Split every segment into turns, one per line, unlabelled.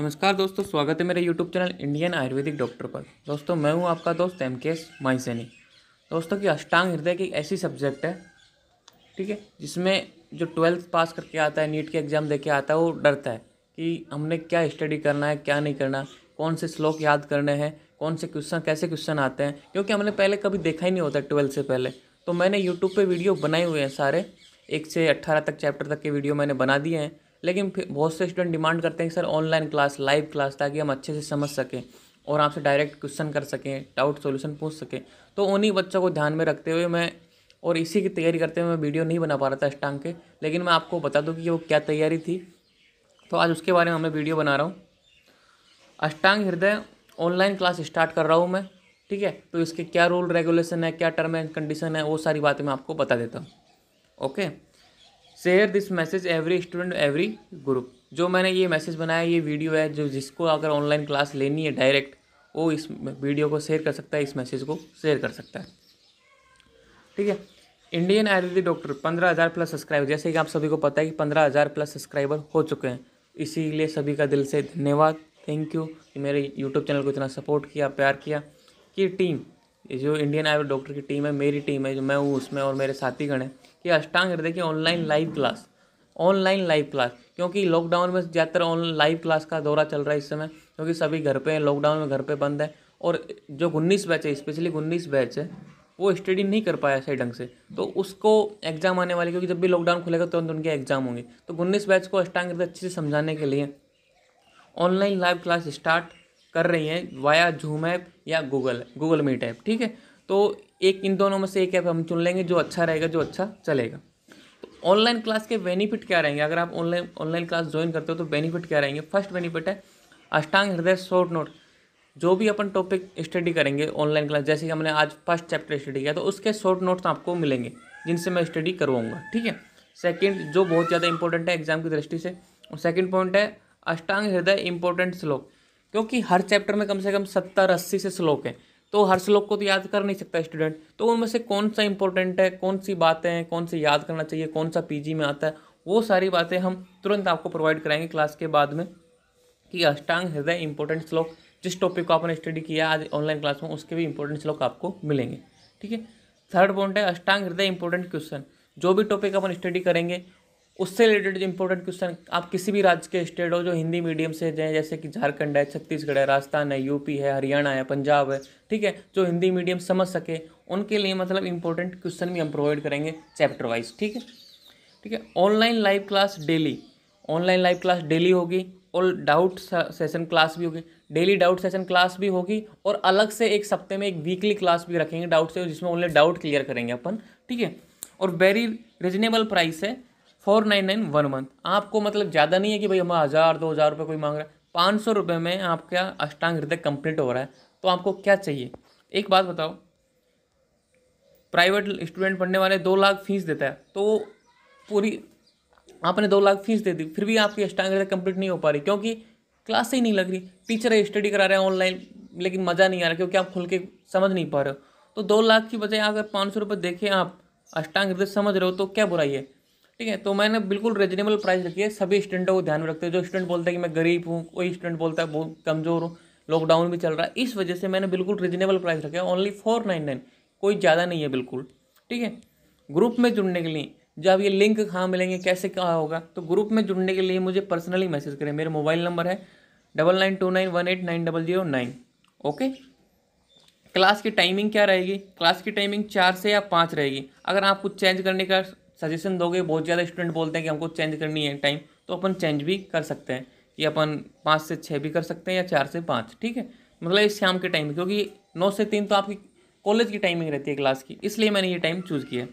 नमस्कार दोस्तों स्वागत है मेरे YouTube channel Indian Ayurvedic doctor पर दोस्तों मैं हूं आपका दोस्त एम के एस दोस्तों की अष्टांग हृदय की ऐसी सब्जेक्ट है ठीक है जिसमें जो ट्वेल्थ पास करके आता है नीट के एग्ज़ाम दे के आता है वो डरता है कि हमने क्या स्टडी करना है क्या नहीं करना कौन से श्लोक याद करने हैं कौन से क्वेश्चन कैसे क्वेश्चन आते हैं क्योंकि हमने पहले कभी देखा ही नहीं होता ट्वेल्थ से पहले तो मैंने यूट्यूब पर वीडियो बनाए हुए हैं सारे एक से अट्ठारह तक चैप्टर तक के वीडियो मैंने बना दिए हैं लेकिन फिर बहुत से स्टूडेंट डिमांड करते हैं कि sir online class live class ताकि हम अच्छे से समझ सकें और आपसे डायरेक्ट क्वेश्चन कर सकें डाउट सोल्यूशन पूछ सकें तो उन्हीं बच्चों को ध्यान में रखते हुए मैं और इसी की तैयारी करते हुए मैं वीडियो नहीं बना पा रहा था स्टांग के लेकिन मैं आपको बता दूँ कि वो क्या तैयारी थी तो आज उसके बारे में मैं वीडियो बना रहा हूँ अष्टांग हृदय ऑनलाइन क्लास स्टार्ट कर रहा हूँ मैं ठीक है तो इसके क्या रूल रेगुलेशन है क्या टर्म एंड कंडीशन है वो सारी बातें मैं आपको बता देता हूँ okay share this message every student every group जो मैंने ये मैसेज बनाया ये वीडियो है जो जिसको अगर ऑनलाइन क्लास लेनी है डायरेक्ट वो इस वीडियो को शेयर कर सकता है इस मैसेज को शेयर कर सकता है ठीक है इंडियन आयुर्वेदिक डॉक्टर पंद्रह हज़ार प्लस सब्सक्राइबर जैसे कि आप सभी को पता है कि पंद्रह हज़ार प्लस सब्सक्राइबर हो चुके हैं इसीलिए सभी का दिल से धन्यवाद थैंक यू कि मेरे यूट्यूब चैनल को इतना सपोर्ट किया प्यार किया कि टीम ये जो इंडियन आयुर्वेद डॉक्टर की टीम है मेरी टीम है जो मैं हूँ उसमें और मेरे साथीगण हैं कि अष्टांग हृदय की online live class online live class क्योंकि लॉकडाउन में ज़्यादातर ऑनलाइन लाइव क्लास का दौरा चल रहा है इस समय क्योंकि सभी घर पे हैं लॉकडाउन में घर पे बंद है और जो उन्नीस बैच है स्पेशली उन्नीस बैच है वो स्टडी नहीं कर पाया सही ढंग से तो उसको एग्जाम आने वाले क्योंकि जब भी लॉकडाउन खुलेगा तुरंत तो उनके एग्जाम होंगे तो उन्नीस बैच को अष्टांग हृदय अच्छे से समझाने के लिए ऑनलाइन लाइव क्लास स्टार्ट कर रही हैं वाया जूम ऐप या गूगल गूगल मीट ऐप ठीक है तो एक इन दोनों में से एक ऐप हम चुन लेंगे जो अच्छा रहेगा जो अच्छा चलेगा तो ऑनलाइन क्लास के बेनिफिट क्या रहेंगे अगर आप ऑनलाइन ऑनलाइन क्लास ज्वाइन करते हो तो बेनिफिट क्या रहेंगे फर्स्ट बेनिफिट है अष्टांग हृदय शॉर्ट नोट जो भी अपन टॉपिक स्टडी करेंगे ऑनलाइन क्लास जैसे कि हमने आज फर्स्ट चैप्टर स्टडी किया तो उसके शॉर्ट नोट्स आपको मिलेंगे जिनसे मैं स्टडी करवाऊंगा ठीक है सेकंड जो बहुत ज़्यादा इंपॉर्टेंट है एग्जाम की दृष्टि से और सेकंड पॉइंट है अष्टांग हृदय इंपॉर्टेंट श्लोक क्योंकि हर चैप्टर में कम से कम सत्तर अस्सी से श्लोक हैं तो हर श्लोक को तो याद कर नहीं सकता स्टूडेंट तो उनमें से कौन सा इंपॉर्टेंट है कौन सी बातें हैं कौन से याद करना चाहिए कौन सा पीजी में आता है वो सारी बातें हम तुरंत आपको प्रोवाइड कराएंगे क्लास के बाद में कि अष्टांग हृदय इंपॉर्टेंट श्लोक जिस टॉपिक को आपने स्टडी किया आज ऑनलाइन क्लास में उसके भी इंपॉर्टेंट श्लोक आपको मिलेंगे ठीक है थर्ड पॉइंट है अष्टांग हृदय इंपॉर्टेंट क्वेश्चन जो भी टॉपिक अपन स्टडी करेंगे उससे रिलेटेड जो इंपॉर्टेंट क्वेश्चन आप किसी भी राज्य के स्टेट हो जो हिंदी मीडियम से जाए जैसे कि झारखंड है छत्तीसगढ़ है राजस्थान है यूपी है हरियाणा है पंजाब है ठीक है जो हिंदी मीडियम समझ सके उनके लिए मतलब इंपॉर्टेंट क्वेश्चन भी हम प्रोवाइड करेंगे चैप्टर वाइज ठीक है ठीक है online live class daily online live class daily होगी और डाउट सेशन क्लास भी होगी डेली डाउट सेशन क्लास भी होगी और अलग से एक सप्ताह में एक वीकली क्लास भी रखेंगे डाउट से जिसमें ओनली डाउट क्लियर करेंगे अपन ठीक है और वेरी रिजनेबल प्राइस है four nine nine one month आपको मतलब ज़्यादा नहीं है कि भाई हम हज़ार दो हज़ार रुपये कोई मांग रहा है पाँच सौ रुपये में आपका अष्टांग हृदय कंप्लीट हो रहा है तो आपको क्या चाहिए एक बात बताओ प्राइवेट स्टूडेंट पढ़ने वाले दो लाख फीस देता है तो पूरी आपने दो लाख फीस दे दी फिर भी आपकी अष्टांग हृदय कंप्लीट नहीं हो पा रही क्योंकि क्लास ही नहीं लग रही टीचर स्टडी करा रहे हैं ऑनलाइन लेकिन मज़ा नहीं आ रहा क्योंकि आप खुल के समझ नहीं पा रहे हो तो दो लाख की बजाय अगर पाँच सौ रुपये देखें आप अष्टांग हृदय समझ रहे हो तो क्या बुराई है ठीक है तो मैंने बिल्कुल रिजनेबल प्राइस रखी है सभी स्टूडेंटों को ध्यान में रखते हैं जो स्टूडेंट बोलता है कि मैं गरीब हूँ कोई स्टूडेंट बोलता है बहुत कमज़ोर हूँ लॉकडाउन भी चल रहा है इस वजह से मैंने बिल्कुल रिजनेबल प्राइस रखा है ओनली फोर नाइन नाइन कोई ज़्यादा नहीं है बिल्कुल ठीक है ग्रुप में जुड़ने के लिए जब ये लिंक कहाँ मिलेंगे कैसे कहाँ होगा तो ग्रुप में जुड़ने के लिए मुझे पर्सनली मैसेज करें मेरा मोबाइल नंबर है double nine two nine one eight nine double zero nine okay class की टाइमिंग क्या रहेगी क्लास की टाइमिंग चार से या पाँच रहेगी अगर आप कुछ चेंज करने का सजेशन दोगे बहुत ज़्यादा स्टूडेंट बोलते हैं कि हमको चेंज करनी है टाइम तो अपन चेंज भी कर सकते हैं कि अपन पाँच से छः भी कर सकते हैं या चार से पाँच ठीक है मतलब ये शाम के टाइम क्योंकि नौ से तीन तो आपकी कॉलेज की टाइमिंग रहती है क्लास की इसलिए मैंने ये टाइम चूज़ किया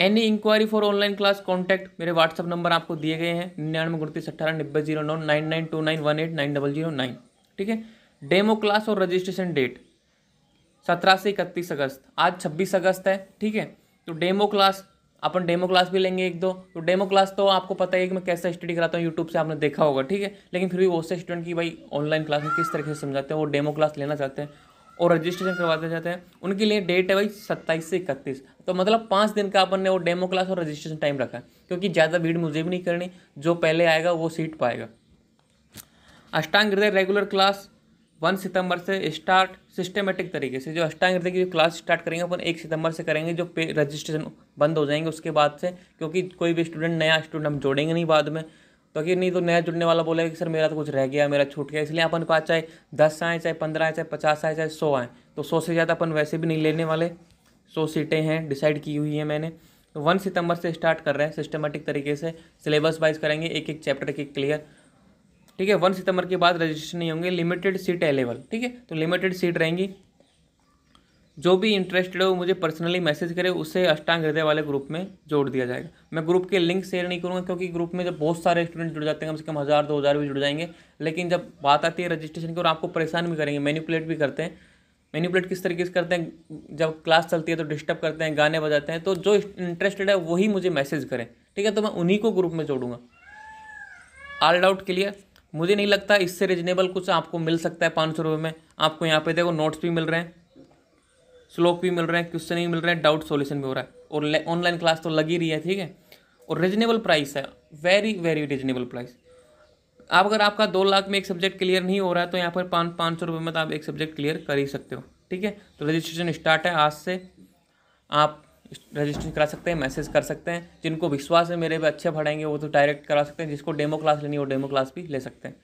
any inquiry for online class contact मेरे व्हाट्सअप नंबर आपको दिए गए हैं निन्यानवे उनतीस अट्ठारह नब्बे जीरो नौ nine nine two nine one eight nine double zero nine ठीक है डेमो क्लास और रजिस्ट्रेशन डेट सत्रह से इकतीस अगस्त आज छब्बीस अगस्त है ठीक है तो डेमो क्लास अपन डेमो क्लास भी लेंगे एक दो तो डेमो क्लास तो आपको पता है कि मैं कैसे स्टडी कराता हूँ यूट्यूब से आपने देखा होगा ठीक है लेकिन फिर भी बहुत से स्टूडेंट की भाई ऑनलाइन क्लास में किस तरीके से समझाते हैं वो डेमो क्लास लेना चाहते हैं और रजिस्ट्रेशन करवाते जाते हैं उनके लिए डेट है भाई सत्ताईस से इकतीस तो मतलब पाँच दिन का अपन ने वो डेमो क्लास और रजिस्ट्रेशन टाइम रखा है क्योंकि ज़्यादा भीड़ मुझे भी नहीं करनी जो पहले आएगा वो सीट पाएगा अष्टांग हृदय रेगुलर क्लास वन सितंबर से स्टार्ट सिस्टमेटिक तरीके से जो अष्टांग हृदय की जो क्लास स्टार्ट करेंगे अपन एक सितंबर से करेंगे जो पे रजिस्ट्रेशन बंद हो जाएंगे उसके बाद से क्योंकि कोई भी स्टूडेंट नया स्टूडेंट हम जोड़ेंगे नहीं बाद में तो कि नहीं तो नया जुड़ने वाला बोलेगा कि सर मेरा तो कुछ रह गया मेरा छूट गया इसलिए अपन पास चाहे दस आए चाहे पंद्रह आए चाहे पचास आए चाहे सौ आए तो सौ से ज़्यादा अपन वैसे भी नहीं लेने वाले सौ सीटें हैं डिसाइड की हुई हैं मैंने तो वन सितंबर से स्टार्ट कर रहे हैं सिस्टमेटिक तरीके से सिलेबस वाइज करेंगे एक एक चैप्टर के क्लियर ठीक है वन सितंबर के बाद रजिस्ट्रेशन नहीं होंगे लिमिटेड सीट अवेलेबल ठीक है तो लिमिटेड सीट रहेंगी जो भी इंटरेस्टेड हो मुझे पर्सनली मैसेज करे उसे अष्टांग हृदय वाले ग्रुप में जोड़ दिया जाएगा मैं ग्रुप के लिंक शेयर नहीं करूँगा क्योंकि ग्रुप में जब बहुत सारे स्टूडेंट जुड़ जाते हैं कम से कम हज़ार दो हज़ार भी जुड़ जाएंगे लेकिन जब बात आती है रजिस्ट्रेशन की और आपको परेशान भी करेंगे मैनिपुलेट भी करते हैं मैनिपुलेट किस तरीके से करते हैं जब क्लास चलती है तो डिस्टर्ब करते हैं गाने बजाते हैं तो जो इंटरेस्टेड है वही मुझे मैसेज करें ठीक है तो मैं उन्हीं को ग्रुप में जोड़ूंगा ऑल डाउट क्लियर मुझे नहीं लगता इससे रिजनेबल कुछ आपको मिल सकता है पाँच सौ रुपये में आपको यहाँ पे देखो नोट्स भी मिल रहे हैं स्लोक भी मिल रहे हैं क्वेश्चन भी मिल रहे हैं डाउट सोल्यूशन भी हो रहा है और ऑनलाइन क्लास तो लगी रही है ठीक है और रिजनेबल प्राइस है वेरी वेरी रिजनेबल प्राइस आप अगर आपका दो लाख में एक सब्जेक्ट क्लियर नहीं हो रहा है तो यहाँ पर पाँच पाँच सौ रुपये में तो आप एक सब्जेक्ट क्लियर कर ही सकते हो ठीक है तो रजिस्ट्रेशन स्टार्ट है आज से आप रजिस्ट्रेशन करा सकते हैं मैसेज कर सकते हैं जिनको विश्वास है मेरे पे अच्छे पढ़ाएंगे वो तो डायरेक्ट करा सकते हैं जिसको डेमो क्लास लेनी हो डेमो क्लास भी ले सकते हैं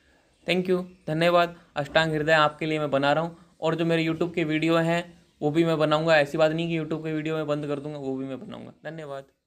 थैंक यू धन्यवाद अष्टांग हृदय आपके लिए मैं बना रहा हूँ और जो मेरे यूट्यूब के वीडियो हैं वो भी मैं बनाऊँगा ऐसी बात नहीं कि यूट्यूब के वीडियो मैं बंद कर दूँगा वो भी मैं बनाऊँगा धन्यवाद